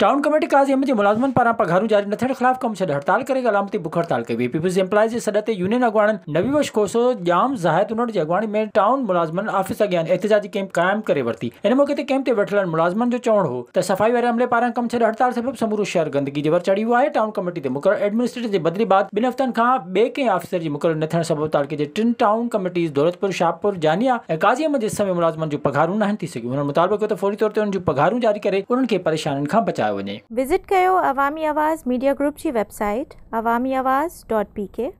town committee काजी अहमदी मुलाजमन पारा पघारूं जारी न थियण ख़िलाफ़ु कमु छॾे हड़ताल करे अलामती बुख हड़ताल कई पीपल्स एम्प्लॉइज़ जे सॾ ते यूनियन अॻुवाणनि नवीवश कोसो जाम ज़ाहिद उन्हनि जी अॻुवाणी में टाउन मुलाज़मन ऑफिस अगर एहतिजाजी कैंप क़ाइमु करे वरिती हिन मौक़े ते कैंप से वेठल मुलाज़मन जो चवणो हो तो सफ़ाई वे अमले पारा कम छॾे हड़ताल सबबि समूरो शहर गंदगी वर चढ़ी वियो आहे टाउन कमेटी ते मुक़ररु एडमिनिस्ट्रेटर जे बदिली बाद ॿिनि हफ़्तनि खां ॿिए कंहिं ऑफिसर जी मुक़ररु न थियण सबबि तालके जे टिनि टाउन कमेटीज़ दौलतपुर शाहपुर जानिया ए काज़ी अहमद जे समय मुलाज़मन जूं पघारूं न आहिनि थी सघियूं फौरी तौर ते हुननि जूं जारी करे उन्हनि खे परेशानियुनि खां पहुंचाया वे विज़िट कर अवामी आवाज़ मीडिया ग्रुप की website Awami Awaz dot P के